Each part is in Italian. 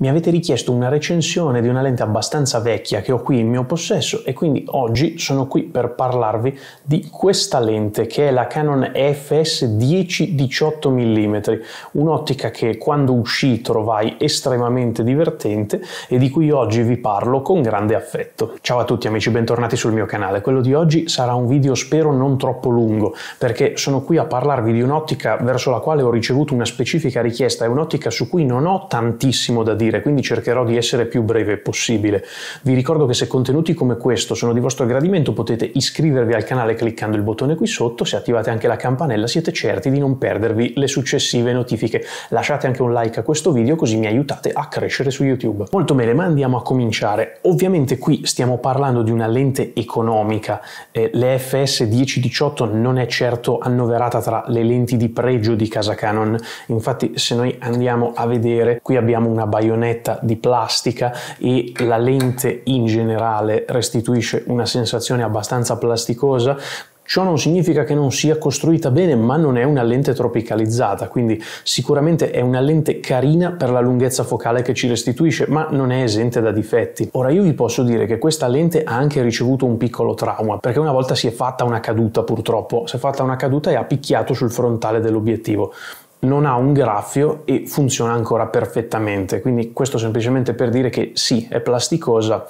mi avete richiesto una recensione di una lente abbastanza vecchia che ho qui in mio possesso e quindi oggi sono qui per parlarvi di questa lente che è la Canon EFS 10-18 mm, un'ottica che quando uscì trovai estremamente divertente e di cui oggi vi parlo con grande affetto. Ciao a tutti amici, bentornati sul mio canale. Quello di oggi sarà un video spero non troppo lungo perché sono qui a parlarvi di un'ottica verso la quale ho ricevuto una specifica richiesta, e un'ottica su cui non ho tantissimo da dire approfondire, quindi cercherò di essere più breve possibile. Vi ricordo che se contenuti come questo sono di vostro gradimento potete iscrivervi al canale cliccando il bottone qui sotto, se attivate anche la campanella siete certi di non perdervi le successive notifiche. Lasciate anche un like a questo video così mi aiutate a crescere su YouTube. Molto bene, ma andiamo a cominciare. Ovviamente qui stiamo parlando di una lente economica, eh, l'EFS 1018 non è certo annoverata tra le lenti di pregio di casa Canon, infatti se noi andiamo a vedere qui abbiamo una baionetta cornetta di plastica e la lente in generale restituisce una sensazione abbastanza plasticosa Ciò non significa che non sia costruita bene, ma non è una lente tropicalizzata, quindi sicuramente è una lente carina per la lunghezza focale che ci restituisce, ma non è esente da difetti. Ora io vi posso dire che questa lente ha anche ricevuto un piccolo trauma, perché una volta si è fatta una caduta purtroppo, si è fatta una caduta e ha picchiato sul frontale dell'obiettivo non ha un graffio e funziona ancora perfettamente. Quindi questo semplicemente per dire che sì, è plasticosa,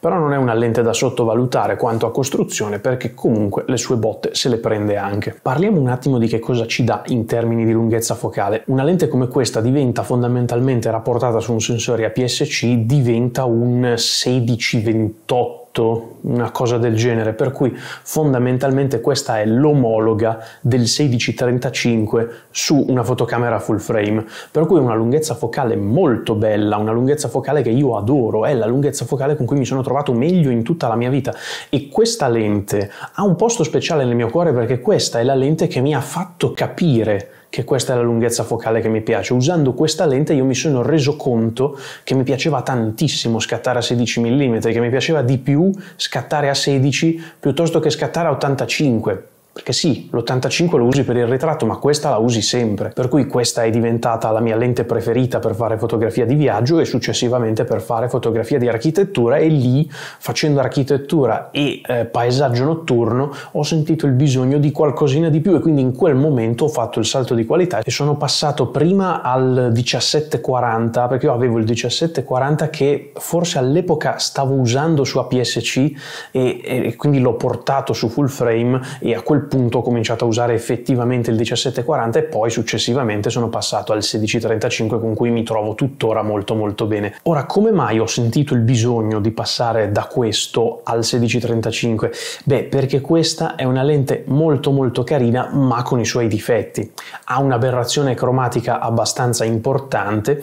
però non è una lente da sottovalutare quanto a costruzione perché comunque le sue botte se le prende anche. Parliamo un attimo di che cosa ci dà in termini di lunghezza focale. Una lente come questa diventa fondamentalmente rapportata su un sensore APS-C diventa un 16-28 fatto una cosa del genere, per cui fondamentalmente questa è l'omologa del 1635 su una fotocamera full frame, per cui è una lunghezza focale molto bella, una lunghezza focale che io adoro, è la lunghezza focale con cui mi sono trovato meglio in tutta la mia vita e questa lente ha un posto speciale nel mio cuore perché questa è la lente che mi ha fatto capire che questa è la lunghezza focale che mi piace. Usando questa lente io mi sono reso conto che mi piaceva tantissimo scattare a 16 mm, che mi piaceva di più scattare a 16 piuttosto che scattare a 85 mm. Perché sì, l'85 lo usi per il ritratto, ma questa la usi sempre. Per cui questa è diventata la mia lente preferita per fare fotografia di viaggio e successivamente per fare fotografia di architettura e lì, facendo architettura e eh, paesaggio notturno, ho sentito il bisogno di qualcosina di più e quindi in quel momento ho fatto il salto di qualità e sono passato prima al 1740, perché io avevo il 1740 che forse all'epoca stavo usando su APS-C e, e quindi l'ho portato su full frame e a quel punto ho cominciato a usare effettivamente il 1740 e poi successivamente sono passato al 1635 con cui mi trovo tuttora molto molto bene. Ora, come mai ho sentito il bisogno di passare da questo al 1635? Beh, perché questa è una lente molto molto carina ma con i suoi difetti. Ha un'aberrazione cromatica abbastanza importante,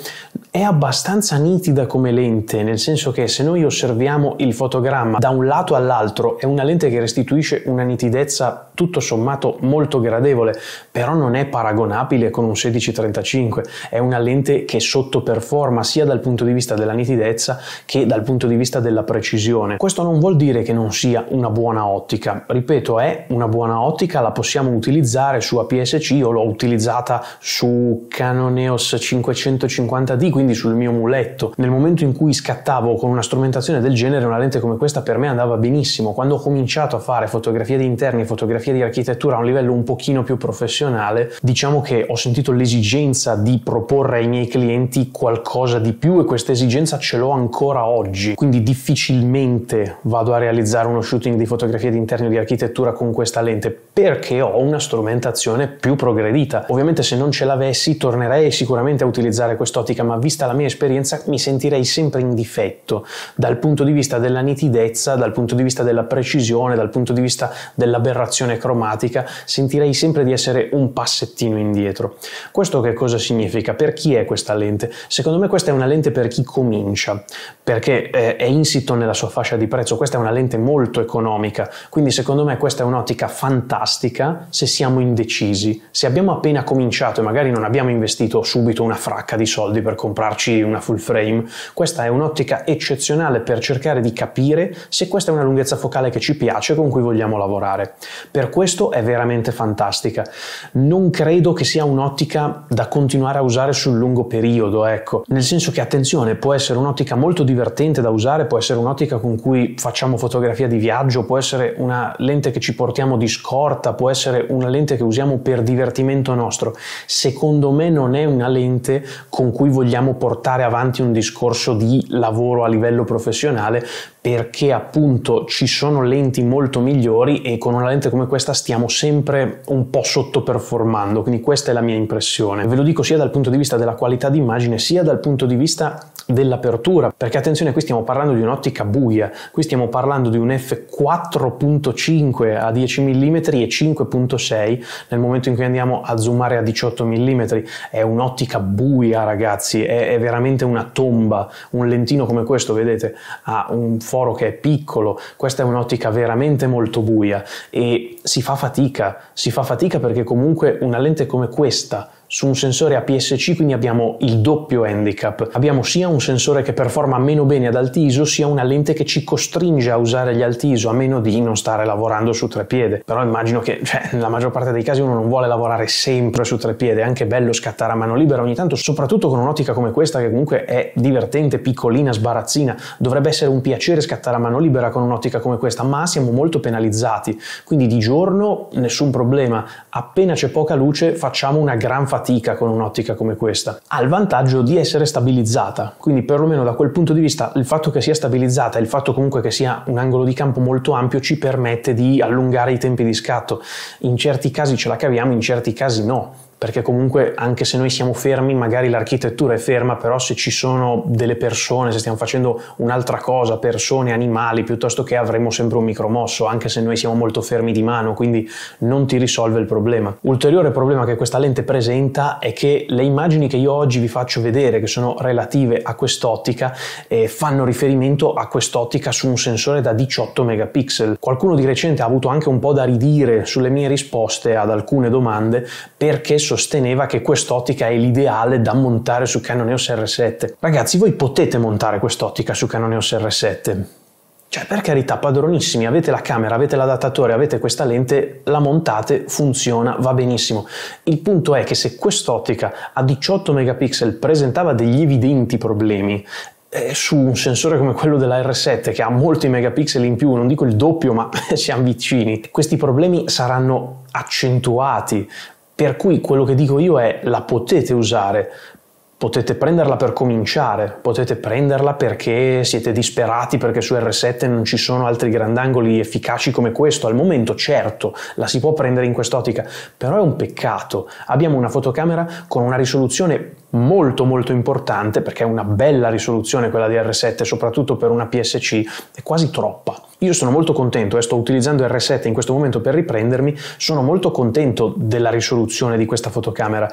è abbastanza nitida come lente, nel senso che se noi osserviamo il fotogramma da un lato all'altro è una lente che restituisce una nitidezza tutta tutto sommato molto gradevole, però non è paragonabile con un 1635, è una lente che sottoperforma sia dal punto di vista della nitidezza che dal punto di vista della precisione. Questo non vuol dire che non sia una buona ottica, ripeto è una buona ottica, la possiamo utilizzare su APS-C, io l'ho utilizzata su Canon EOS 550D, quindi sul mio muletto. Nel momento in cui scattavo con una strumentazione del genere, una lente come questa per me andava benissimo. Quando ho cominciato a fare fotografie di interni e fotografie di architettura a un livello un pochino più professionale, diciamo che ho sentito l'esigenza di proporre ai miei clienti qualcosa di più e questa esigenza ce l'ho ancora oggi, quindi difficilmente vado a realizzare uno shooting di fotografia di interno di architettura con questa lente perché ho una strumentazione più progredita. Ovviamente se non ce l'avessi tornerei sicuramente a utilizzare quest'ottica, ma vista la mia esperienza mi sentirei sempre in difetto dal punto di vista della nitidezza, dal punto di vista della precisione, dal punto di vista dell'aberrazione cromatica, sentirei sempre di essere un passettino indietro. Questo che cosa significa? Per chi è questa lente? Secondo me questa è una lente per chi comincia, perché eh, è insito nella sua fascia di prezzo, questa è una lente molto economica, quindi secondo me questa è un'ottica fantastica se siamo indecisi, se abbiamo appena cominciato e magari non abbiamo investito subito una fracca di soldi per comprarci una full frame, questa è un'ottica eccezionale per cercare di capire se questa è una lunghezza focale che ci piace con cui vogliamo lavorare. Per questo è veramente fantastica. Non credo che sia un'ottica da continuare a usare sul lungo periodo, ecco, nel senso che attenzione, può essere un'ottica molto divertente da usare, può essere un'ottica con cui facciamo fotografia di viaggio, può essere una lente che ci portiamo di scorta, può essere una lente che usiamo per divertimento nostro. Secondo me non è una lente con cui vogliamo portare avanti un discorso di lavoro a livello professionale, perché appunto ci sono lenti molto migliori e con una lente come questa stiamo sempre un po' sottoperformando, quindi questa è la mia impressione. Ve lo dico sia dal punto di vista della qualità d'immagine sia dal punto di vista dell'apertura, perché attenzione qui stiamo parlando di un'ottica buia, qui stiamo parlando di un f4.5 a 10 mm e 5.6 nel momento in cui andiamo a zoomare a 18 mm, è un'ottica buia ragazzi, è, è veramente una tomba, un lentino come questo vedete ha un foro che è piccolo, questa è un'ottica veramente molto buia e si fa fatica, si fa fatica perché comunque una lente come questa su un sensore APS-C, quindi abbiamo il doppio handicap. Abbiamo sia un sensore che performa meno bene ad alti ISO, sia una lente che ci costringe a usare gli alti ISO, a meno di non stare lavorando su tre piede. Però immagino che cioè, nella maggior parte dei casi uno non vuole lavorare sempre su tre piedi, è anche bello scattare a mano libera ogni tanto, soprattutto con un'ottica come questa che comunque è divertente, piccolina, sbarazzina. Dovrebbe essere un piacere scattare a mano libera con un'ottica come questa, ma siamo molto penalizzati. Quindi di giorno nessun problema, appena c'è poca luce facciamo una gran fatica fatica con un'ottica come questa. Ha il vantaggio di essere stabilizzata, quindi perlomeno da quel punto di vista il fatto che sia stabilizzata e il fatto comunque che sia un angolo di campo molto ampio ci permette di allungare i tempi di scatto. In certi casi ce la caviamo, in certi casi no perché comunque anche se noi siamo fermi, magari l'architettura è ferma, però se ci sono delle persone, se stiamo facendo un'altra cosa, persone, animali, piuttosto che avremo sempre un micromosso, anche se noi siamo molto fermi di mano, quindi non ti risolve il problema. Ulteriore problema che questa lente presenta è che le immagini che io oggi vi faccio vedere, che sono relative a quest'ottica, eh, fanno riferimento a quest'ottica su un sensore da 18 megapixel. Qualcuno di recente ha avuto anche un po' da ridire sulle mie risposte ad alcune domande perché sono sosteneva che quest'ottica è l'ideale da montare su Canon EOS R7. Ragazzi, voi potete montare quest'ottica su Canon EOS R7. Cioè, per carità, padronissimi, avete la camera, avete l'adattatore, avete questa lente, la montate, funziona, va benissimo. Il punto è che se quest'ottica a 18 megapixel presentava degli evidenti problemi, eh, su un sensore come quello della R7 che ha molti megapixel in più, non dico il doppio, ma siamo vicini, questi problemi saranno accentuati per cui quello che dico io è la potete usare, potete prenderla per cominciare, potete prenderla perché siete disperati perché su R7 non ci sono altri grandangoli efficaci come questo, al momento certo la si può prendere in quest'ottica, però è un peccato, abbiamo una fotocamera con una risoluzione molto molto importante perché è una bella risoluzione quella di R7 soprattutto per una PSC, è quasi troppa io sono molto contento e eh, sto utilizzando R7 in questo momento per riprendermi, sono molto contento della risoluzione di questa fotocamera,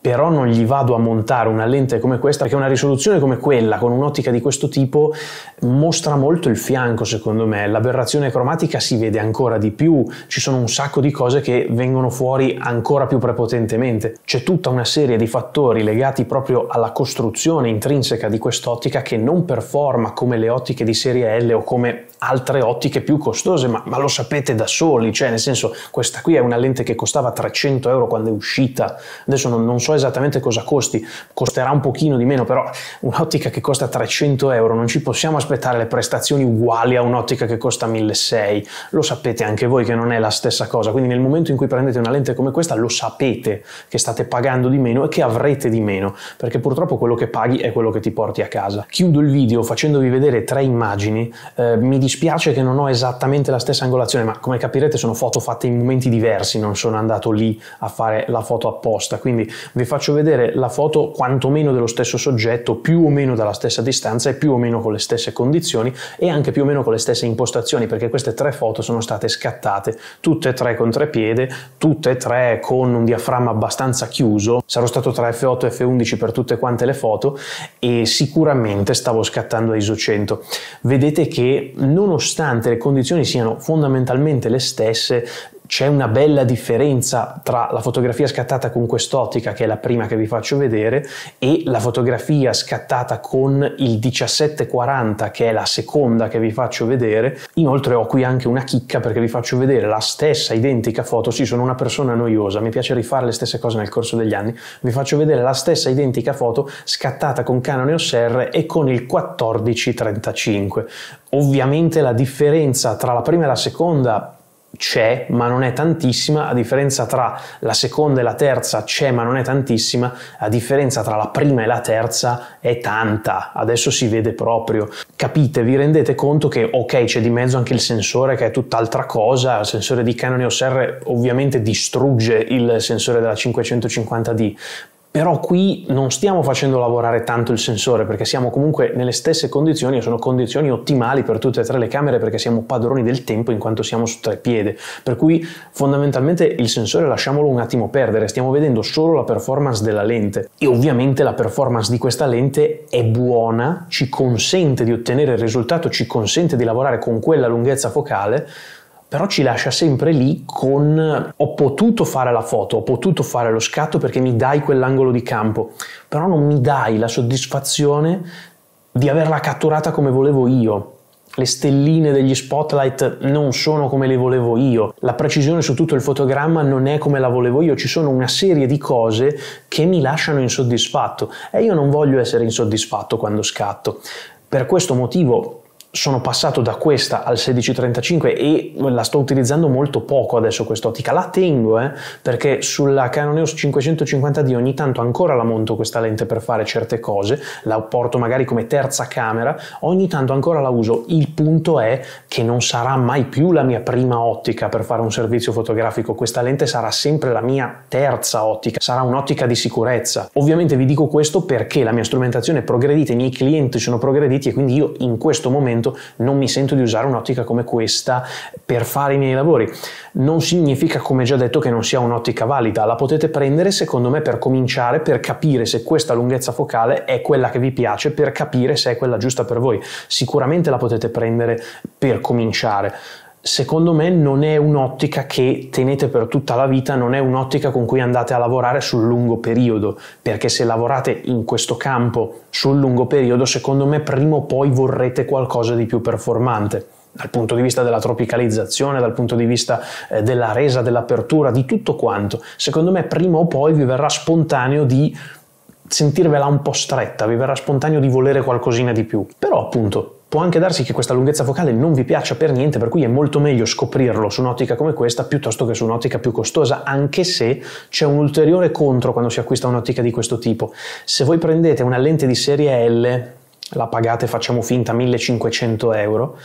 però non gli vado a montare una lente come questa perché una risoluzione come quella con un'ottica di questo tipo mostra molto il fianco secondo me, l'aberrazione cromatica si vede ancora di più, ci sono un sacco di cose che vengono fuori ancora più prepotentemente, c'è tutta una serie di fattori legati proprio alla costruzione intrinseca di quest'ottica che non performa come le ottiche di serie L o come altre ottiche più costose, ma, ma lo sapete da soli, cioè nel senso questa qui è una lente che costava 300 euro quando è uscita, adesso non, non so esattamente cosa costi, costerà un pochino di meno, però un'ottica che costa 300 euro non ci possiamo aspettare aspettare le prestazioni uguali a un'ottica che costa 1.600, lo sapete anche voi che non è la stessa cosa, quindi nel momento in cui prendete una lente come questa lo sapete che state pagando di meno e che avrete di meno, perché purtroppo quello che paghi è quello che ti porti a casa. Chiudo il video facendovi vedere tre immagini, eh, mi dispiace che non ho esattamente la stessa angolazione, ma come capirete sono foto fatte in momenti diversi, non sono andato lì a fare la foto apposta, quindi vi faccio vedere la foto quantomeno dello stesso soggetto, più o meno dalla stessa distanza e più o meno con le stesse condizioni e anche più o meno con le stesse impostazioni perché queste tre foto sono state scattate tutte e tre con tre piede, tutte e tre con un diaframma abbastanza chiuso, sarò stato tra F8 e F11 per tutte quante le foto e sicuramente stavo scattando a ISO 100. Vedete che nonostante le condizioni siano fondamentalmente le stesse, c'è una bella differenza tra la fotografia scattata con quest'ottica, che è la prima che vi faccio vedere, e la fotografia scattata con il 1740, che è la seconda che vi faccio vedere. Inoltre ho qui anche una chicca perché vi faccio vedere la stessa identica foto. Sì, sono una persona noiosa, mi piace rifare le stesse cose nel corso degli anni. Vi faccio vedere la stessa identica foto scattata con Canon EOS R e con il 1435. Ovviamente la differenza tra la prima e la seconda c'è ma non è tantissima, a differenza tra la seconda e la terza c'è ma non è tantissima, a differenza tra la prima e la terza è tanta, adesso si vede proprio. Capite, vi rendete conto che ok c'è di mezzo anche il sensore che è tutt'altra cosa, il sensore di Canon EOS R ovviamente distrugge il sensore della 550D, però qui non stiamo facendo lavorare tanto il sensore perché siamo comunque nelle stesse condizioni e sono condizioni ottimali per tutte e tre le camere perché siamo padroni del tempo in quanto siamo su tre piede, per cui fondamentalmente il sensore lasciamolo un attimo perdere, stiamo vedendo solo la performance della lente e ovviamente la performance di questa lente è buona, ci consente di ottenere il risultato, ci consente di lavorare con quella lunghezza focale, però ci lascia sempre lì con ho potuto fare la foto, ho potuto fare lo scatto perché mi dai quell'angolo di campo, però non mi dai la soddisfazione di averla catturata come volevo io. Le stelline degli spotlight non sono come le volevo io, la precisione su tutto il fotogramma non è come la volevo io, ci sono una serie di cose che mi lasciano insoddisfatto e io non voglio essere insoddisfatto quando scatto. Per questo motivo sono passato da questa al 1635 e la sto utilizzando molto poco adesso quest'ottica, la tengo eh, perché sulla Canon EOS 550D ogni tanto ancora la monto questa lente per fare certe cose, la porto magari come terza camera, ogni tanto ancora la uso, il punto è che non sarà mai più la mia prima ottica per fare un servizio fotografico, questa lente sarà sempre la mia terza ottica, sarà un'ottica di sicurezza. Ovviamente vi dico questo perché la mia strumentazione è progredita, i miei clienti sono progrediti e quindi io in questo momento momento non mi sento di usare un'ottica come questa per fare i miei lavori. Non significa, come già detto, che non sia un'ottica valida, la potete prendere secondo me per cominciare, per capire se questa lunghezza focale è quella che vi piace, per capire se è quella giusta per voi. Sicuramente la potete prendere per cominciare secondo me non è un'ottica che tenete per tutta la vita, non è un'ottica con cui andate a lavorare sul lungo periodo, perché se lavorate in questo campo sul lungo periodo, secondo me prima o poi vorrete qualcosa di più performante dal punto di vista della tropicalizzazione, dal punto di vista eh, della resa, dell'apertura, di tutto quanto. Secondo me prima o poi vi verrà spontaneo di sentirvela un po' stretta, vi verrà spontaneo di volere qualcosina di più. Però appunto Può anche darsi che questa lunghezza focale non vi piaccia per niente, per cui è molto meglio scoprirlo su un'ottica come questa piuttosto che su un'ottica più costosa, anche se c'è un ulteriore contro quando si acquista un'ottica di questo tipo. Se voi prendete una lente di serie L, la pagate facciamo finta 1500 euro,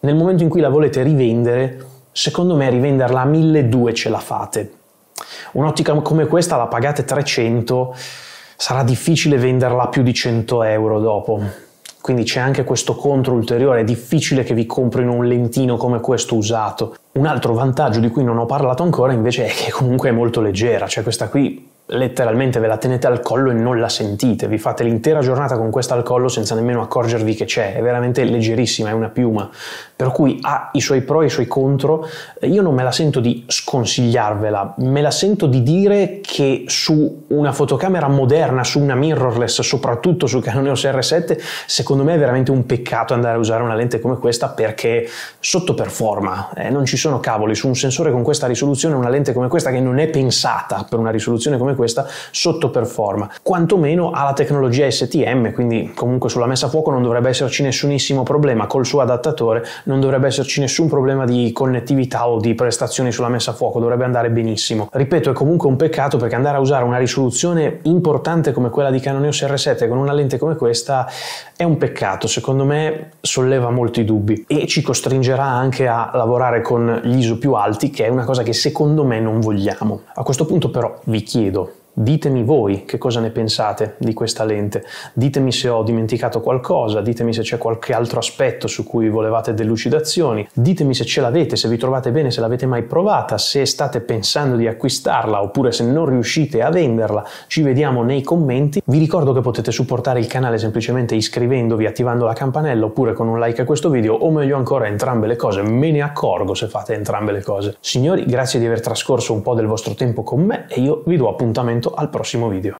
nel momento in cui la volete rivendere, secondo me rivenderla a 1200 ce la fate. Un'ottica come questa la pagate 300, sarà difficile venderla a più di 100 euro dopo. Quindi c'è anche questo contro ulteriore, è difficile che vi comprino un lentino come questo usato. Un altro vantaggio di cui non ho parlato ancora invece è che comunque è molto leggera, cioè questa qui letteralmente ve la tenete al collo e non la sentite, vi fate l'intera giornata con questa al collo senza nemmeno accorgervi che c'è, è veramente leggerissima, è una piuma, per cui ha i suoi pro e i suoi contro, io non me la sento di sconsigliarvela, me la sento di dire che su una fotocamera moderna, su una mirrorless, soprattutto su Canon EOS R7, secondo me è veramente un peccato andare a usare una lente come questa perché sottoperforma, eh, non ci sono cavoli, su un sensore con questa risoluzione, una lente come questa che non è pensata per una risoluzione come questa sottoperforma. Quantomeno ha la tecnologia STM, quindi comunque sulla messa a fuoco non dovrebbe esserci nessunissimo problema, col suo adattatore non dovrebbe esserci nessun problema di connettività o di prestazioni sulla messa a fuoco, dovrebbe andare benissimo. Ripeto, è comunque un peccato perché andare a usare una risoluzione importante come quella di Canon EOS R7 con una lente come questa è un peccato, secondo me solleva molti dubbi e ci costringerà anche a lavorare con gli ISO più alti, che è una cosa che secondo me non vogliamo. A questo punto però vi chiedo, Ditemi voi che cosa ne pensate di questa lente, ditemi se ho dimenticato qualcosa, ditemi se c'è qualche altro aspetto su cui volevate delucidazioni, ditemi se ce l'avete, se vi trovate bene, se l'avete mai provata, se state pensando di acquistarla oppure se non riuscite a venderla, ci vediamo nei commenti. Vi ricordo che potete supportare il canale semplicemente iscrivendovi, attivando la campanella oppure con un like a questo video o meglio ancora entrambe le cose, me ne accorgo se fate entrambe le cose. Signori, grazie di aver trascorso un po' del vostro tempo con me e io vi do appuntamento appuntamento al prossimo video.